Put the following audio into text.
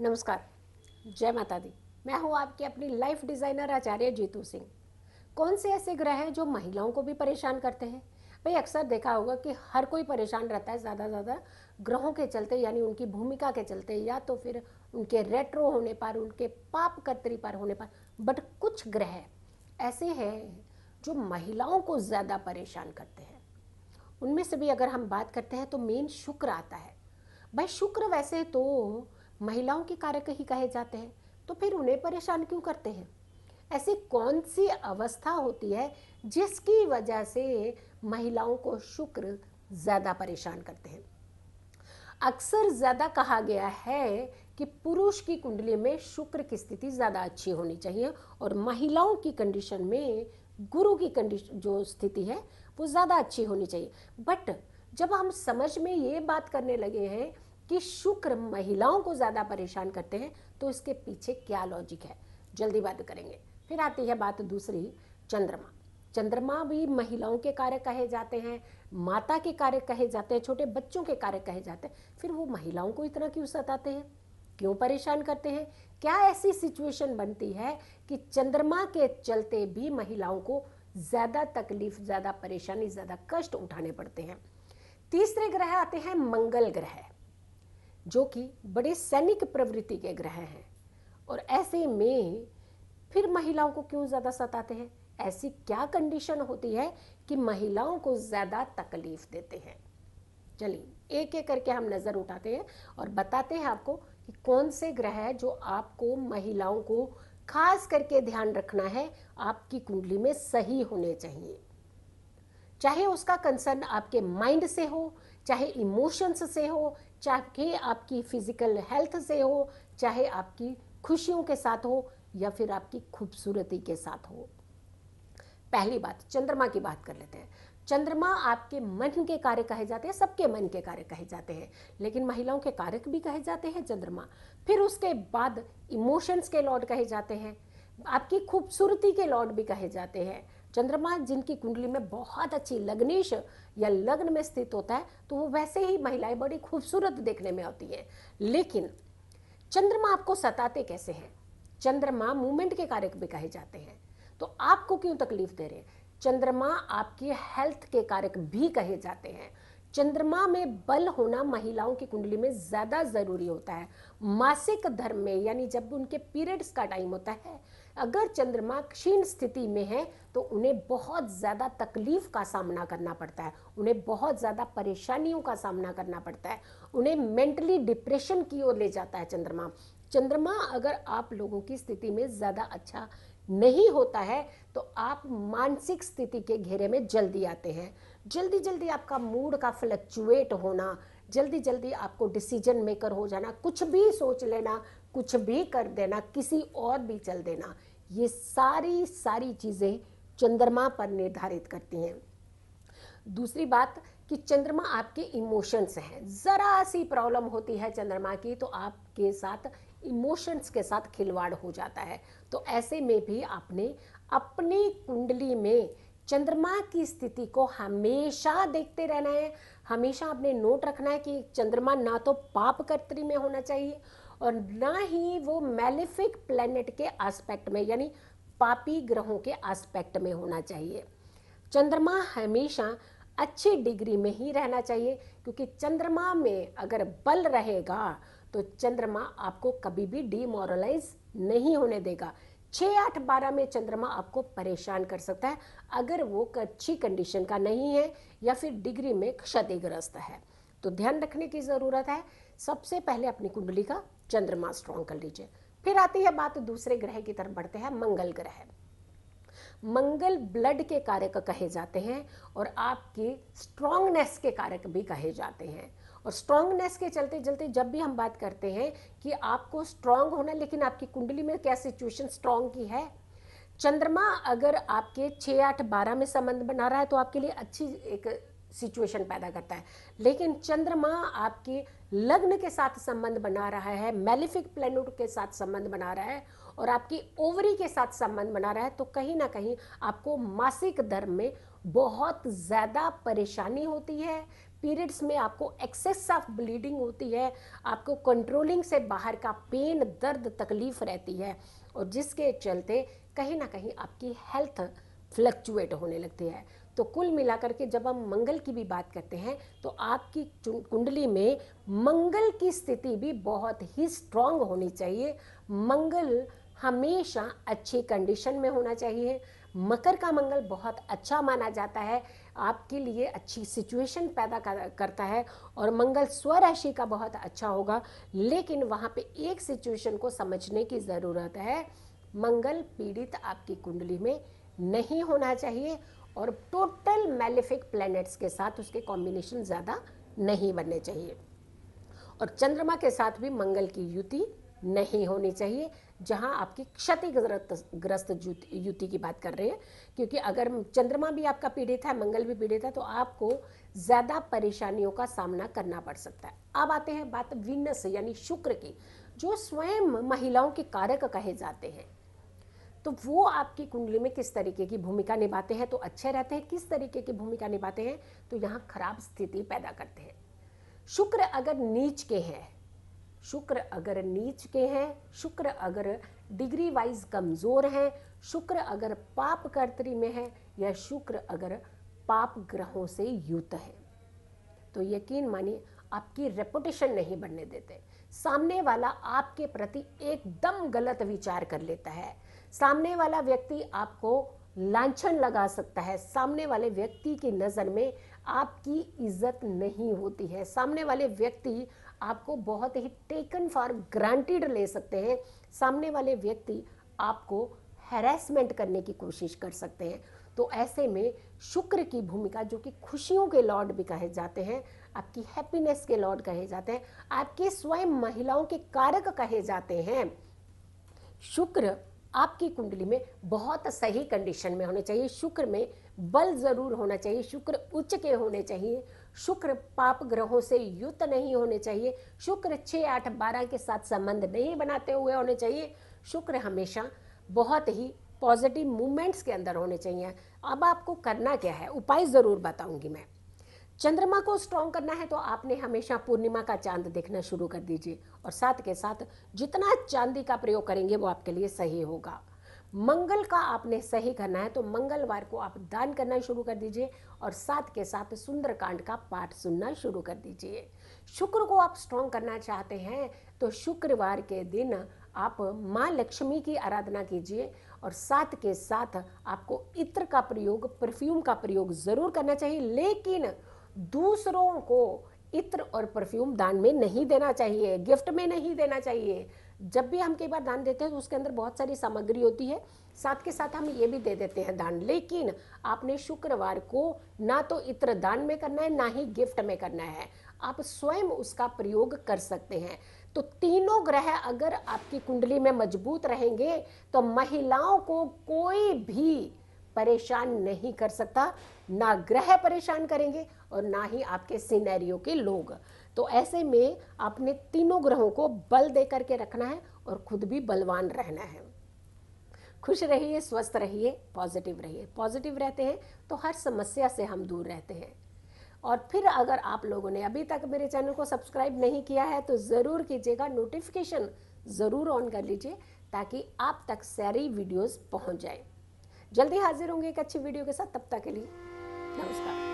नमस्कार जय माता दी मैं हूँ आपकी अपनी लाइफ डिज़ाइनर आचार्य जीतू सिंह कौन से ऐसे ग्रह हैं जो महिलाओं को भी परेशान करते हैं भाई अक्सर देखा होगा कि हर कोई परेशान रहता है ज़्यादा ज़्यादा ग्रहों के चलते यानी उनकी भूमिका के चलते या तो फिर उनके रेट्रो होने पर उनके पाप कर्तरी पर होने पर बट कुछ ग्रह ऐसे हैं जो महिलाओं को ज़्यादा परेशान करते हैं उनमें से भी अगर हम बात करते हैं तो मेन शुक्र आता है भाई शुक्र वैसे तो महिलाओं के कारक ही कहे जाते हैं तो फिर उन्हें परेशान क्यों करते हैं ऐसी कौन सी अवस्था होती है जिसकी वजह से महिलाओं को शुक्र ज़्यादा परेशान करते हैं अक्सर ज़्यादा कहा गया है कि पुरुष की कुंडली में शुक्र की स्थिति ज़्यादा अच्छी होनी चाहिए और महिलाओं की कंडीशन में गुरु की कंडीशन जो स्थिति है वो ज़्यादा अच्छी होनी चाहिए बट जब हम समझ में ये बात करने लगे हैं कि शुक्र महिलाओं को ज़्यादा परेशान करते हैं तो इसके पीछे क्या लॉजिक है जल्दी बात करेंगे फिर आती है बात दूसरी चंद्रमा चंद्रमा भी महिलाओं के कार्य कहे जाते हैं माता के कार्य कहे जाते हैं छोटे बच्चों के कार्य कहे जाते हैं फिर वो महिलाओं को इतना क्यों सताते हैं क्यों परेशान करते हैं क्या ऐसी सिचुएशन बनती है कि चंद्रमा के चलते भी महिलाओं को ज़्यादा तकलीफ ज़्यादा परेशानी ज़्यादा कष्ट उठाने पड़ते हैं तीसरे ग्रह आते हैं मंगल ग्रह जो कि बड़े सैनिक प्रवृत्ति के ग्रह हैं और ऐसे में फिर महिलाओं को क्यों ज़्यादा सताते हैं ऐसी क्या कंडीशन होती है कि महिलाओं को ज़्यादा तकलीफ देते हैं चलिए एक एक करके हम नज़र उठाते हैं और बताते हैं आपको कि कौन से ग्रह है जो आपको महिलाओं को खास करके ध्यान रखना है आपकी कुंडली में सही होने चाहिए चाहे उसका कंसर्न आपके माइंड से हो चाहे इमोशंस से हो चाहे आपकी फिज़िकल हेल्थ से हो चाहे आपकी खुशियों के साथ हो या फिर आपकी खूबसूरती के साथ हो पहली बात चंद्रमा की बात कर लेते हैं चंद्रमा आपके मन के कार्य कहे जाते हैं सबके मन के कार्य कहे जाते हैं लेकिन महिलाओं के कारक भी कहे जाते हैं चंद्रमा फिर उसके बाद इमोशंस के लॉर्ड कहे जाते हैं आपकी खूबसूरती के लॉर्ड भी कहे जाते हैं चंद्रमा जिनकी कुंडली में बहुत अच्छी लग्नेश या लग्न में स्थित होता है तो वो वैसे ही महिलाएं बड़ी खूबसूरत देखने में होती हैं लेकिन चंद्रमा आपको सताते कैसे हैं चंद्रमा मूवमेंट के कारक भी कहे जाते हैं तो आपको क्यों तकलीफ दे रहे हैं चंद्रमा आपकी हेल्थ के कारक भी कहे जाते हैं चंद्रमा में बल होना महिलाओं की कुंडली में ज़्यादा ज़रूरी होता है मासिक धर्म में यानी जब उनके पीरियड्स का टाइम होता है अगर चंद्रमा क्षीण स्थिति में है तो उन्हें बहुत ज़्यादा तकलीफ का सामना करना पड़ता है उन्हें बहुत ज़्यादा परेशानियों का सामना करना पड़ता है उन्हें मेंटली डिप्रेशन की ओर ले जाता है चंद्रमा चंद्रमा अगर आप लोगों की स्थिति में ज़्यादा अच्छा नहीं होता है तो आप मानसिक स्थिति के घेरे में जल्दी आते हैं जल्दी जल्दी आपका मूड का फ्लक्चुएट होना जल्दी जल्दी आपको डिसीजन मेकर हो जाना कुछ भी सोच लेना कुछ भी कर देना किसी और भी चल देना ये सारी सारी चीज़ें चंद्रमा पर निर्धारित करती हैं दूसरी बात कि चंद्रमा आपके इमोशंस हैं ज़रा सी प्रॉब्लम होती है चंद्रमा की तो आपके साथ इमोशंस के साथ खिलवाड़ हो जाता है तो ऐसे में भी आपने अपनी कुंडली में चंद्रमा की स्थिति को हमेशा देखते रहना है हमेशा आपने नोट रखना है कि चंद्रमा ना तो पाप कर्तरी में होना चाहिए और ना ही वो मेलिफिक प्लेनेट के आस्पेक्ट में यानी पापी ग्रहों के आस्पेक्ट में होना चाहिए चंद्रमा हमेशा अच्छी डिग्री में ही रहना चाहिए क्योंकि चंद्रमा में अगर बल रहेगा तो चंद्रमा आपको कभी भी डिमोरलाइज नहीं होने देगा छः आठ बारह में चंद्रमा आपको परेशान कर सकता है अगर वो अच्छी कंडीशन का नहीं है या फिर डिग्री में क्षतिग्रस्त है तो ध्यान रखने की ज़रूरत है सबसे पहले अपनी कुंडली का चंद्रमा स्ट्रॉन्ग कर लीजिए फिर आती है बात दूसरे ग्रह की तरफ बढ़ते हैं मंगल ग्रह मंगल ब्लड के कारक कहे जाते हैं और आपकी स्ट्रांगनेस के कारक भी कहे जाते हैं और स्ट्रांगनेस के चलते चलते जब भी हम बात करते हैं कि आपको स्ट्रांग होना लेकिन आपकी कुंडली में क्या सिचुएशन स्ट्रांग की है चंद्रमा अगर आपके छः आठ बारह में संबंध बना रहा है तो आपके लिए अच्छी एक सिचुएशन पैदा करता है लेकिन चंद्रमा आपके लग्न के साथ संबंध बना रहा है मेलिफिक प्लेनेट के साथ संबंध बना रहा है और आपकी ओवरी के साथ संबंध बना रहा है तो कहीं ना कहीं आपको मासिक धर्म में बहुत ज़्यादा परेशानी होती है पीरियड्स में आपको एक्सेस ऑफ ब्लीडिंग होती है आपको कंट्रोलिंग से बाहर का पेन दर्द तकलीफ रहती है और जिसके चलते कहीं ना कहीं आपकी हेल्थ फ्लक्चुएट होने लगती है तो कुल मिलाकर के जब हम मंगल की भी बात करते हैं तो आपकी कुंडली में मंगल की स्थिति भी बहुत ही स्ट्रांग होनी चाहिए मंगल हमेशा अच्छी कंडीशन में होना चाहिए मकर का मंगल बहुत अच्छा माना जाता है आपके लिए अच्छी सिचुएशन पैदा करता है और मंगल स्वराशि का बहुत अच्छा होगा लेकिन वहाँ पे एक सिचुएशन को समझने की ज़रूरत है मंगल पीड़ित आपकी कुंडली में नहीं होना चाहिए और टोटल मेलिफिक प्लैनेट्स के साथ उसके कॉम्बिनेशन ज़्यादा नहीं बनने चाहिए और चंद्रमा के साथ भी मंगल की युति नहीं होनी चाहिए जहां आपकी क्षतिग्रस्त युति की बात कर रहे हैं क्योंकि अगर चंद्रमा भी आपका पीड़ित है मंगल भी पीड़ित है तो आपको ज़्यादा परेशानियों का सामना करना पड़ सकता है अब आते हैं बात विनस यानी शुक्र की जो स्वयं महिलाओं के कारक कहे जाते हैं तो वो आपकी कुंडली में किस तरीके की भूमिका निभाते हैं तो अच्छे रहते हैं किस तरीके की भूमिका निभाते हैं तो यहाँ खराब स्थिति पैदा करते हैं शुक्र अगर नीच के हैं शुक्र अगर नीच के हैं शुक्र अगर डिग्री वाइज कमज़ोर हैं शुक्र अगर पाप कर्तरी में है या शुक्र अगर पाप ग्रहों से युत है तो यकीन मानिए आपकी रेपुटेशन नहीं बनने देते सामने वाला आपके प्रति एकदम गलत विचार कर लेता है सामने वाला व्यक्ति आपको लाछन लगा सकता है सामने वाले व्यक्ति की नज़र में आपकी इज्जत नहीं होती है सामने वाले व्यक्ति आपको बहुत ही टेकन फॉर ग्रांटेड ले सकते हैं सामने वाले व्यक्ति आपको हैरेसमेंट करने की कोशिश कर सकते हैं तो ऐसे में शुक्र की भूमिका जो कि खुशियों के लॉर्ड भी कहे जाते हैं आपकी हैप्पीनेस के लॉर्ड कहे जाते हैं आपके स्वयं महिलाओं के कारक कहे जाते हैं शुक्र आपकी कुंडली में बहुत सही कंडीशन में होने चाहिए शुक्र में बल जरूर होना चाहिए शुक्र उच्च के होने चाहिए शुक्र पाप ग्रहों से युक्त नहीं होने चाहिए शुक्र छः आठ बारह के साथ संबंध नहीं बनाते हुए होने चाहिए शुक्र हमेशा बहुत ही पॉजिटिव मूवमेंट्स के अंदर होने चाहिए अब आपको करना क्या है उपाय ज़रूर बताऊंगी मैं चंद्रमा को स्ट्रॉन्ग करना है तो आपने हमेशा पूर्णिमा का चांद देखना शुरू कर दीजिए और साथ के साथ जितना चांदी का प्रयोग करेंगे वो आपके लिए सही होगा मंगल का आपने सही करना है तो मंगलवार को आप दान करना शुरू कर दीजिए और साथ के साथ सुंदरकांड का पाठ सुनना शुरू कर दीजिए शुक्र को आप स्ट्रॉन्ग करना चाहते हैं तो शुक्रवार के दिन आप माँ लक्ष्मी की आराधना कीजिए और साथ के साथ आपको इत्र का प्रयोग परफ्यूम का प्रयोग ज़रूर करना चाहिए लेकिन दूसरों को इत्र और परफ्यूम दान में नहीं देना चाहिए गिफ्ट में नहीं देना चाहिए जब भी हम कई बार दान देते हैं तो उसके अंदर बहुत सारी सामग्री होती है साथ के साथ हम ये भी दे देते हैं दान लेकिन आपने शुक्रवार को ना तो इत्र दान में करना है ना ही गिफ्ट में करना है आप स्वयं उसका प्रयोग कर सकते हैं तो तीनों ग्रह अगर आपकी कुंडली में मजबूत रहेंगे तो महिलाओं को कोई भी परेशान नहीं कर सकता ना ग्रह परेशान करेंगे और ना ही आपके सिनेरियो के लोग तो ऐसे में आपने तीनों ग्रहों को बल दे करके रखना है और खुद भी बलवान रहना है खुश रहिए स्वस्थ रहिए पॉजिटिव रहिए पॉजिटिव रहते हैं तो हर समस्या से हम दूर रहते हैं और फिर अगर आप लोगों ने अभी तक मेरे चैनल को सब्सक्राइब नहीं किया है तो ज़रूर कीजिएगा नोटिफिकेशन ज़रूर ऑन कर लीजिए ताकि आप तक सारी वीडियोस पहुंच जाए जल्दी हाजिर होंगे एक अच्छी वीडियो के साथ तब तक के लिए नमस्कार